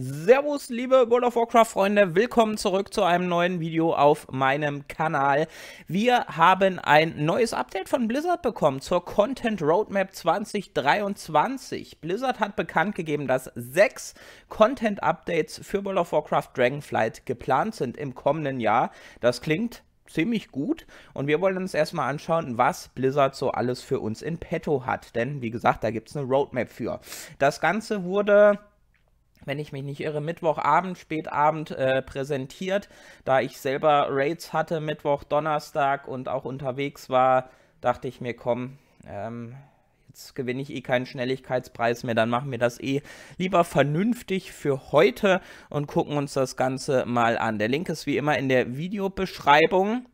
Servus, liebe World of Warcraft-Freunde, willkommen zurück zu einem neuen Video auf meinem Kanal. Wir haben ein neues Update von Blizzard bekommen zur Content Roadmap 2023. Blizzard hat bekannt gegeben, dass sechs Content-Updates für World of Warcraft Dragonflight geplant sind im kommenden Jahr. Das klingt ziemlich gut und wir wollen uns erstmal anschauen, was Blizzard so alles für uns in petto hat, denn wie gesagt, da gibt es eine Roadmap für. Das Ganze wurde wenn ich mich nicht irre, Mittwochabend, Spätabend äh, präsentiert. Da ich selber Raids hatte, Mittwoch, Donnerstag und auch unterwegs war, dachte ich mir, komm, ähm, jetzt gewinne ich eh keinen Schnelligkeitspreis mehr, dann machen wir das eh lieber vernünftig für heute und gucken uns das Ganze mal an. Der Link ist wie immer in der Videobeschreibung.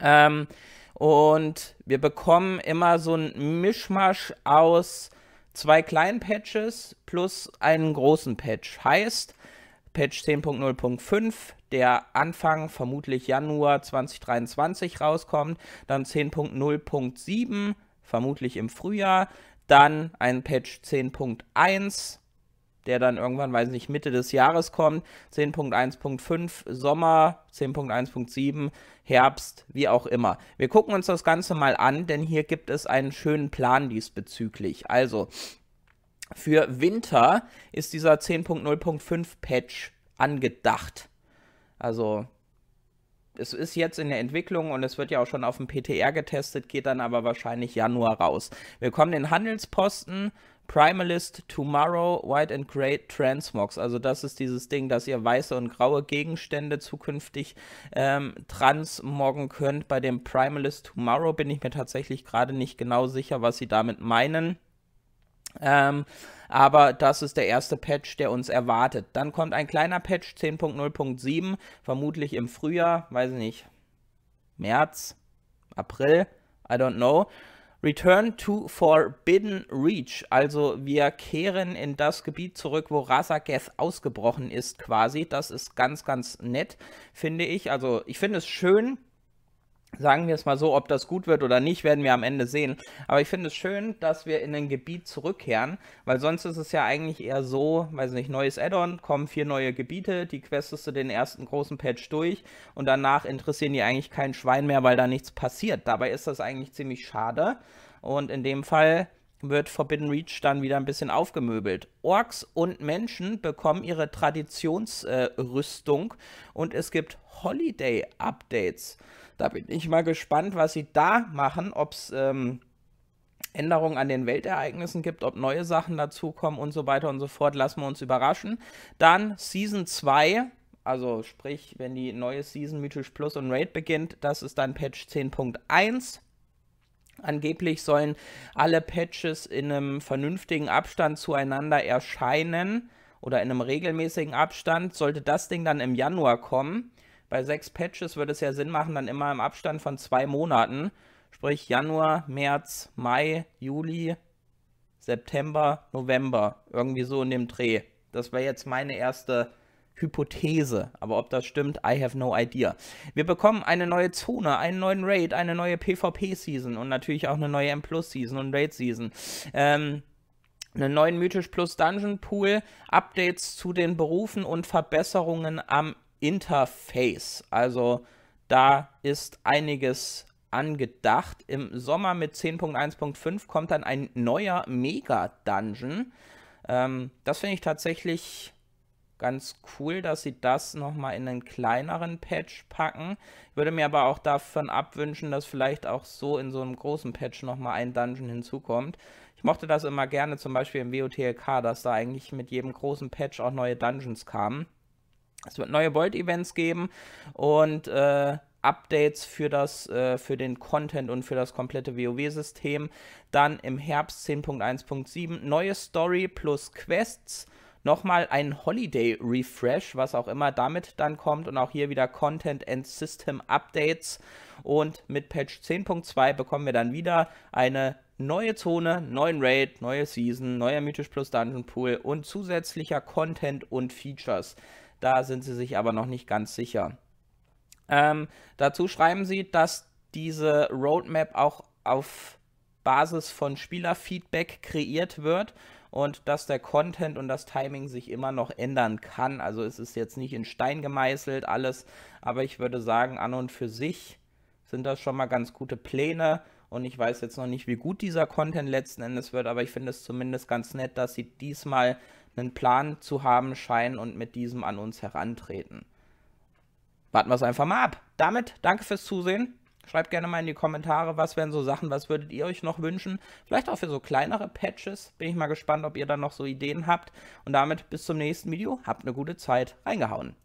Ähm, und wir bekommen immer so ein Mischmasch aus zwei kleinen Patches plus einen großen Patch. Heißt, Patch 10.0.5, der Anfang vermutlich Januar 2023 rauskommt, dann 10.0.7, vermutlich im Frühjahr, dann ein Patch 10.1 der dann irgendwann, weiß nicht, Mitte des Jahres kommt. 10.1.5 Sommer, 10.1.7 Herbst, wie auch immer. Wir gucken uns das Ganze mal an, denn hier gibt es einen schönen Plan diesbezüglich. Also, für Winter ist dieser 10.0.5 Patch angedacht. Also es ist jetzt in der Entwicklung und es wird ja auch schon auf dem PTR getestet, geht dann aber wahrscheinlich Januar raus. Wir kommen den Handelsposten Primalist, Tomorrow, White and Grey, Transmogs. Also das ist dieses Ding, dass ihr weiße und graue Gegenstände zukünftig ähm, transmoggen könnt. Bei dem Primalist Tomorrow bin ich mir tatsächlich gerade nicht genau sicher, was sie damit meinen. Ähm, aber das ist der erste Patch, der uns erwartet. Dann kommt ein kleiner Patch 10.0.7, vermutlich im Frühjahr, weiß ich nicht, März, April, I don't know. Return to Forbidden Reach, also wir kehren in das Gebiet zurück, wo Rasageth ausgebrochen ist quasi. Das ist ganz, ganz nett, finde ich. Also ich finde es schön, sagen wir es mal so, ob das gut wird oder nicht, werden wir am Ende sehen. Aber ich finde es schön, dass wir in ein Gebiet zurückkehren, weil sonst ist es ja eigentlich eher so, weiß nicht, neues Add-on, kommen vier neue Gebiete, die questest du den ersten großen Patch durch und danach interessieren die eigentlich kein Schwein mehr, weil da nichts passiert. Dabei ist das eigentlich ziemlich schade und in dem Fall wird Forbidden Reach dann wieder ein bisschen aufgemöbelt. Orks und Menschen bekommen ihre Traditionsrüstung äh, und es gibt Holiday-Updates. Da bin ich mal gespannt, was sie da machen, ob es ähm, Änderungen an den Weltereignissen gibt, ob neue Sachen dazukommen und so weiter und so fort. Lassen wir uns überraschen. Dann Season 2, also sprich, wenn die neue Season Mythisch Plus und Raid beginnt, das ist dann Patch 10.1. Angeblich sollen alle Patches in einem vernünftigen Abstand zueinander erscheinen oder in einem regelmäßigen Abstand. Sollte das Ding dann im Januar kommen, bei sechs Patches würde es ja Sinn machen, dann immer im Abstand von zwei Monaten, sprich Januar, März, Mai, Juli, September, November, irgendwie so in dem Dreh. Das wäre jetzt meine erste Hypothese. Aber ob das stimmt, I have no idea. Wir bekommen eine neue Zone, einen neuen Raid, eine neue PvP-Season und natürlich auch eine neue M-Plus-Season und Raid-Season. Ähm, einen neuen Mythisch Plus Dungeon Pool, Updates zu den Berufen und Verbesserungen am Interface. Also da ist einiges angedacht. Im Sommer mit 10.1.5 kommt dann ein neuer Mega-Dungeon. Ähm, das finde ich tatsächlich ganz cool, dass sie das nochmal in einen kleineren Patch packen. Ich würde mir aber auch davon abwünschen, dass vielleicht auch so in so einem großen Patch nochmal ein Dungeon hinzukommt. Ich mochte das immer gerne, zum Beispiel im WOTLK, dass da eigentlich mit jedem großen Patch auch neue Dungeons kamen. Es wird neue Bolt-Events geben und äh, Updates für, das, äh, für den Content und für das komplette WoW-System. Dann im Herbst 10.1.7 neue Story plus Quests nochmal ein Holiday Refresh, was auch immer damit dann kommt und auch hier wieder Content and System Updates und mit Patch 10.2 bekommen wir dann wieder eine neue Zone, neuen Raid, neue Season, neuer Mythisch Plus Dungeon Pool und zusätzlicher Content und Features. Da sind sie sich aber noch nicht ganz sicher. Ähm, dazu schreiben sie, dass diese Roadmap auch auf Basis von Spielerfeedback kreiert wird und dass der Content und das Timing sich immer noch ändern kann. Also es ist jetzt nicht in Stein gemeißelt alles, aber ich würde sagen, an und für sich sind das schon mal ganz gute Pläne. Und ich weiß jetzt noch nicht, wie gut dieser Content letzten Endes wird, aber ich finde es zumindest ganz nett, dass sie diesmal einen Plan zu haben scheinen und mit diesem an uns herantreten. Warten wir es einfach mal ab. Damit danke fürs Zusehen. Schreibt gerne mal in die Kommentare, was wären so Sachen, was würdet ihr euch noch wünschen. Vielleicht auch für so kleinere Patches. Bin ich mal gespannt, ob ihr da noch so Ideen habt. Und damit bis zum nächsten Video. Habt eine gute Zeit. Reingehauen.